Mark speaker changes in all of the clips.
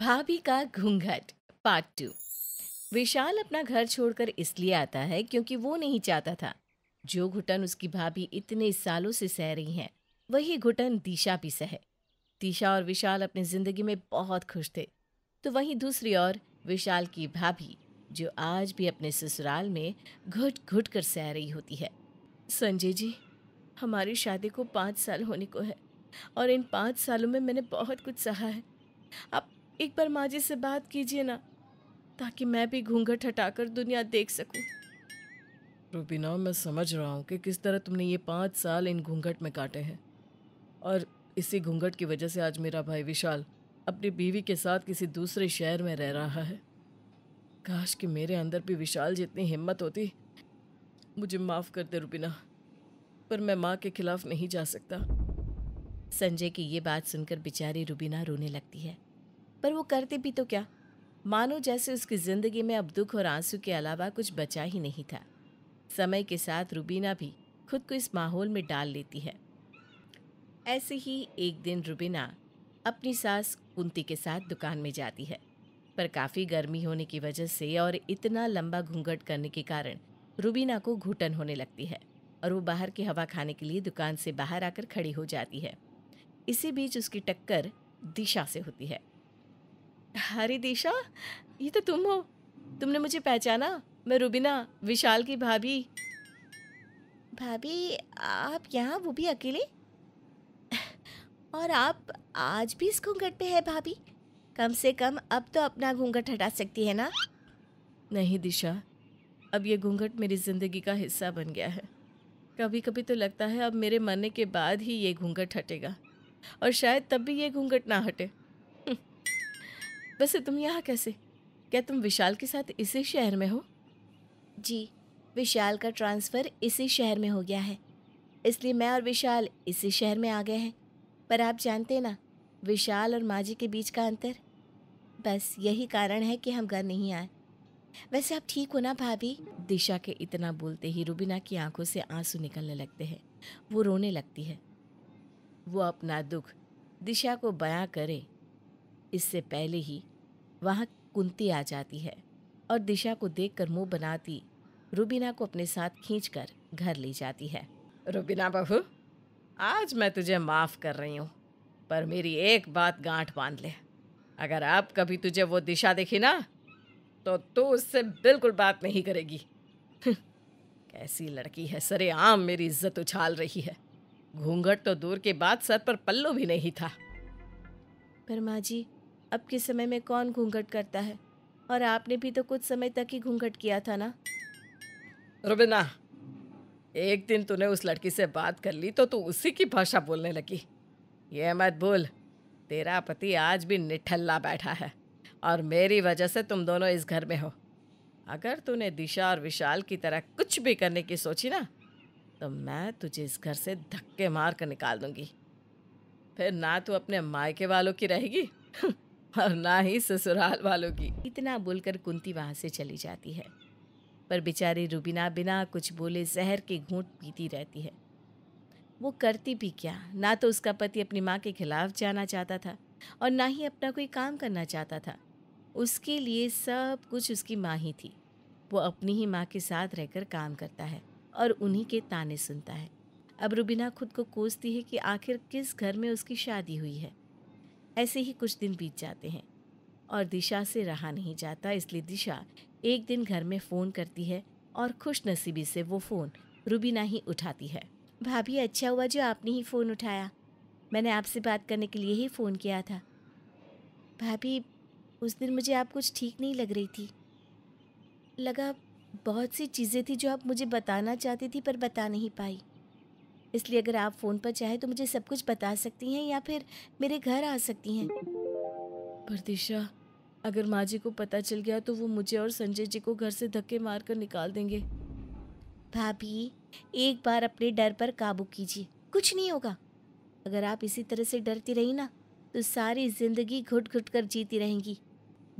Speaker 1: भाभी का घूंघट पार्ट टू विशाल अपना घर छोड़कर इसलिए आता है क्योंकि वो नहीं चाहता था जो घुटन उसकी भाभी इतने सालों से सह रही हैं वही घुटन दिशा भी सहे दिशा और विशाल अपनी ज़िंदगी में बहुत खुश थे तो वहीं दूसरी ओर विशाल की भाभी जो आज भी अपने ससुराल में घुट घुट कर सह रही होती है संजय जी हमारी शादी को पाँच साल होने को है और इन पाँच सालों में मैंने बहुत कुछ सहा है आप एक बार माँ जी से बात कीजिए ना ताकि मैं भी घूंघट हटाकर दुनिया देख सकूं। रूबीना मैं समझ रहा हूँ कि किस तरह तुमने ये पाँच साल इन घूंघट में काटे हैं और इसी घूंघट की वजह से आज मेरा भाई विशाल अपनी बीवी के साथ किसी दूसरे शहर में रह रहा है काश कि मेरे अंदर भी विशाल जितनी हिम्मत होती मुझे माफ़ कर दे रूबीना पर मैं माँ के खिलाफ नहीं जा सकता संजय की ये बात सुनकर बेचारी रूबीना रोने लगती है पर वो करते भी तो क्या मानो जैसे उसकी ज़िंदगी में अब दुख और आंसू के अलावा कुछ बचा ही नहीं था समय के साथ रुबीना भी खुद को इस माहौल में डाल लेती है ऐसे ही एक दिन रुबीना अपनी सास कुंती के साथ दुकान में जाती है पर काफ़ी गर्मी होने की वजह से और इतना लंबा घूंघट करने के कारण रुबीना को घुटन होने लगती है और वो बाहर की हवा खाने के लिए दुकान से बाहर आकर खड़ी हो जाती है इसी बीच उसकी टक्कर दिशा से होती है अरे दिशा ये तो तुम हो तुमने मुझे पहचाना मैं रुबिना विशाल की भाभी भाभी आप यहाँ वो भी अकेले और आप आज भी इस घूंघट पे है भाभी कम से कम अब तो अपना घूंघट हटा सकती है ना नहीं दिशा अब ये घूंघट मेरी ज़िंदगी का हिस्सा बन गया है कभी कभी तो लगता है अब मेरे मरने के बाद ही ये घूंघट हटेगा और शायद तब भी ये घूंघट ना हटे वैसे तुम यहाँ कैसे क्या तुम विशाल के साथ इसी शहर में हो जी विशाल का ट्रांसफ़र इसी शहर में हो गया है इसलिए मैं और विशाल इसी शहर में आ गए हैं पर आप जानते ना विशाल और माँ जी के बीच का अंतर बस यही कारण है कि हम घर नहीं आए वैसे आप ठीक हो ना भाभी दिशा के इतना बोलते ही रुबीना की आंखों से आंसू निकलने लगते हैं वो रोने लगती है वो अपना दुख दिशा को बयां करे इससे पहले ही वहाँ कुंती आ जाती है और दिशा को देख कर मुंह बनाती रुबीना को अपने साथ खींच कर घर ले जाती है रुबीना बहू आज मैं तुझे माफ़ कर रही हूँ पर मेरी एक बात गांठ बांध ले अगर आप कभी तुझे वो दिशा देखी ना तो तू उससे बिल्कुल बात नहीं करेगी हम्म, कैसी लड़की है सरे आम मेरी इज्जत उछाल रही है घूंघट तो दूर के बाद सर पर पल्लू भी नहीं था पर माँ जी अब के समय में कौन घूंघट करता है और आपने भी तो कुछ समय तक ही घूंघट किया था ना रुबिना एक दिन तूने उस लड़की से बात कर ली तो तू उसी की भाषा बोलने लगी ये मत बोल तेरा पति आज भी निठल्ला बैठा है और मेरी वजह से तुम दोनों इस घर में हो अगर तूने दिशा और विशाल की तरह कुछ भी करने की सोची ना तो मैं तुझे इस घर से धक्के मार कर निकाल दूंगी फिर ना तू अपने मायके वालों की रहेगी और ना ही ससुराल वालों की इतना बोलकर कुंती वहाँ से चली जाती है पर बेचारी रूबीना बिना कुछ बोले जहर के घूंट पीती रहती है वो करती भी क्या ना तो उसका पति अपनी माँ के खिलाफ जाना चाहता था और ना ही अपना कोई काम करना चाहता था उसके लिए सब कुछ उसकी माँ ही थी वो अपनी ही माँ के साथ रहकर काम करता है और उन्हीं के ताने सुनता है अब रुबिना खुद को कोसती है कि आखिर किस घर में उसकी शादी हुई है ऐसे ही कुछ दिन बीत जाते हैं और दिशा से रहा नहीं जाता इसलिए दिशा एक दिन घर में फ़ोन करती है और खुश नसीबी से वो फ़ोन रूबीना ही उठाती है भाभी अच्छा हुआ जो आपने ही फ़ोन उठाया मैंने आपसे बात करने के लिए ही फ़ोन किया था भाभी उस दिन मुझे आप कुछ ठीक नहीं लग रही थी लगा बहुत सी चीज़ें थी जो आप मुझे बताना चाहती थी पर बता नहीं पाई इसलिए अगर आप फ़ोन पर चाहें तो मुझे सब कुछ बता सकती हैं या फिर मेरे घर आ सकती हैं परदिशा अगर माँ जी को पता चल गया तो वो मुझे और संजय जी को घर से धक्के मार कर निकाल देंगे भाभी एक बार अपने डर पर काबू कीजिए कुछ नहीं होगा अगर आप इसी तरह से डरती रही ना तो सारी जिंदगी घुट घुट कर जीती रहेंगी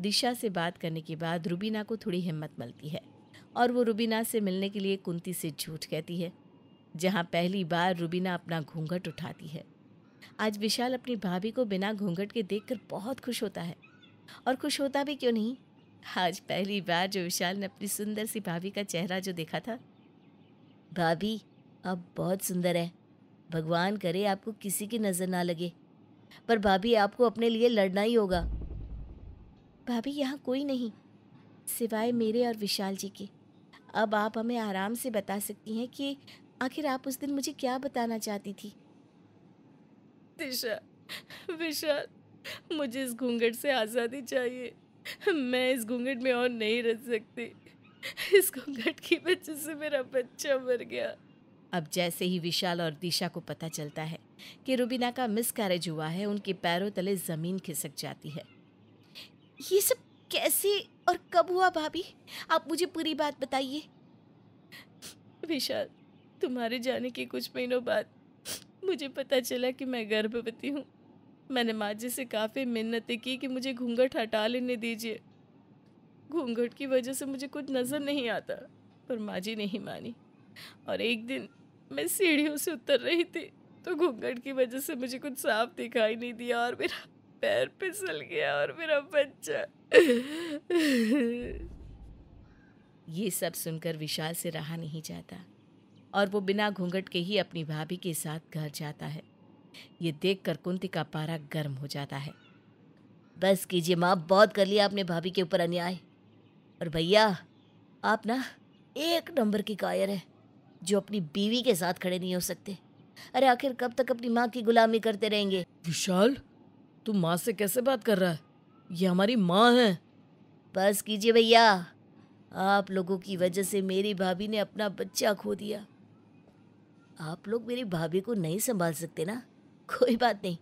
Speaker 1: दिशा से बात करने के बाद रुबीना को थोड़ी हिम्मत मिलती है और वो रुबीना से मिलने के लिए कुंती से झूठ कहती है जहाँ पहली बार रूबीना अपना घूंघट उठाती है आज विशाल अपनी भाभी को बिना घूंघट के देखकर बहुत खुश होता है और खुश होता भी क्यों नहीं आज पहली बार जो विशाल ने अपनी सुंदर सी भाभी का चेहरा जो देखा था भाभी अब बहुत सुंदर है भगवान करे आपको किसी की नज़र ना लगे पर भाभी आपको अपने लिए लड़ना ही होगा भाभी यहाँ कोई नहीं सिवाय मेरे और विशाल जी के अब आप हमें आराम से बता सकती हैं कि आखिर आप उस दिन मुझे क्या बताना चाहती थी दिशा विशाल मुझे इस घूंघट से आज़ादी चाहिए मैं इस घूंघट में और नहीं रह सकती इस घूंघट की वजह से मेरा बच्चा मर गया अब जैसे ही विशाल और दिशा को पता चलता है कि रुबीना का मिस कैरेज हुआ है उनके पैरों तले ज़मीन खिसक जाती है ये सब कैसे और कब हुआ भाभी आप मुझे पूरी बात बताइए विशाल तुम्हारे जाने के कुछ महीनों बाद मुझे पता चला कि मैं गर्भवती हूँ मैंने माँ जी से काफ़ी मिन्नतें की कि मुझे घूंघट हटा लेने दीजिए घूंघट की वजह से मुझे कुछ नज़र नहीं आता पर माँ जी नहीं मानी और एक दिन मैं सीढ़ियों से उतर रही थी तो घूंघट की वजह से मुझे कुछ साफ दिखाई नहीं दिया और मेरा पैर फिसल गया और मेरा बच्चा ये सब सुनकर विशाल से रहा नहीं जाता और वो बिना घूंघट के ही अपनी भाभी के साथ घर जाता है ये देखकर कुंती का पारा गर्म हो जाता है बस कीजिए माँ बहुत कर लिया आपने भाभी के ऊपर अन्याय और भैया आप ना एक नंबर की कायर है जो अपनी बीवी के साथ खड़े नहीं हो सकते अरे आखिर कब तक अपनी माँ की गुलामी करते रहेंगे विशाल तू माँ से कैसे बात कर रहा है ये हमारी माँ है बस कीजिए भैया आप लोगों की वजह से मेरी भाभी ने अपना बच्चा खो दिया आप लोग मेरी भाभी को नहीं संभाल सकते ना कोई बात नहीं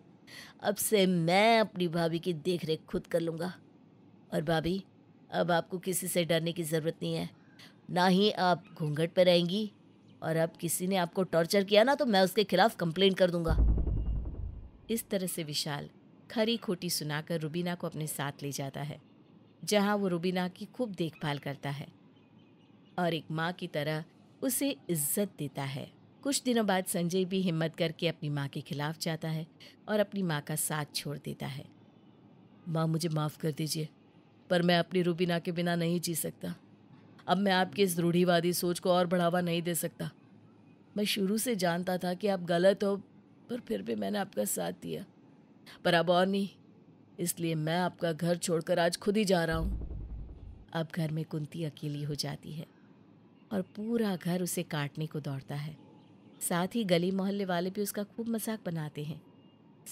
Speaker 1: अब से मैं अपनी भाभी की देख रेख खुद कर लूँगा और भाभी अब आपको किसी से डरने की ज़रूरत नहीं है ना ही आप घूंघट पर रहेंगी और अब किसी ने आपको टॉर्चर किया ना तो मैं उसके खिलाफ कंप्लेन कर दूंगा इस तरह से विशाल खरी खोटी सुनाकर रुबीना को अपने साथ ले जाता है जहाँ वो रुबीना की खूब देखभाल करता है और एक माँ की तरह उसे इज्जत देता है कुछ दिनों बाद संजय भी हिम्मत करके अपनी माँ के खिलाफ जाता है और अपनी माँ का साथ छोड़ देता है माँ मुझे माफ़ कर दीजिए पर मैं अपनी रूबीना के बिना नहीं जी सकता अब मैं आपकी इस रूढ़ीवादी सोच को और बढ़ावा नहीं दे सकता मैं शुरू से जानता था कि आप गलत हो पर फिर भी मैंने आपका साथ दिया पर अब और नहीं इसलिए मैं आपका घर छोड़कर आज खुद ही जा रहा हूँ अब घर में कुंती अकेली हो जाती है और पूरा घर उसे काटने को दौड़ता है साथ ही गली मोहल्ले वाले भी उसका खूब मजाक बनाते हैं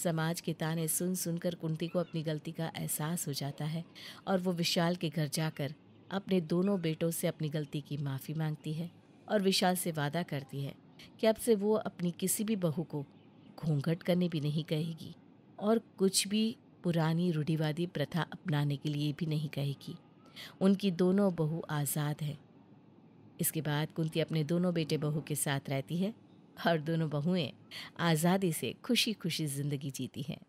Speaker 1: समाज के ताने सुन सुनकर कुंती को अपनी गलती का एहसास हो जाता है और वो विशाल के घर जाकर अपने दोनों बेटों से अपनी गलती की माफ़ी मांगती है और विशाल से वादा करती है कि अब से वो अपनी किसी भी बहू को घूंघट करने भी नहीं कहेगी और कुछ भी पुरानी रूढ़िवादी प्रथा अपनाने के लिए भी नहीं कहेगी उनकी दोनों बहू आज़ाद है इसके बाद कुंती अपने दोनों बेटे बहू के साथ रहती है और दोनों बहुएं आज़ादी से खुशी खुशी ज़िंदगी जीती हैं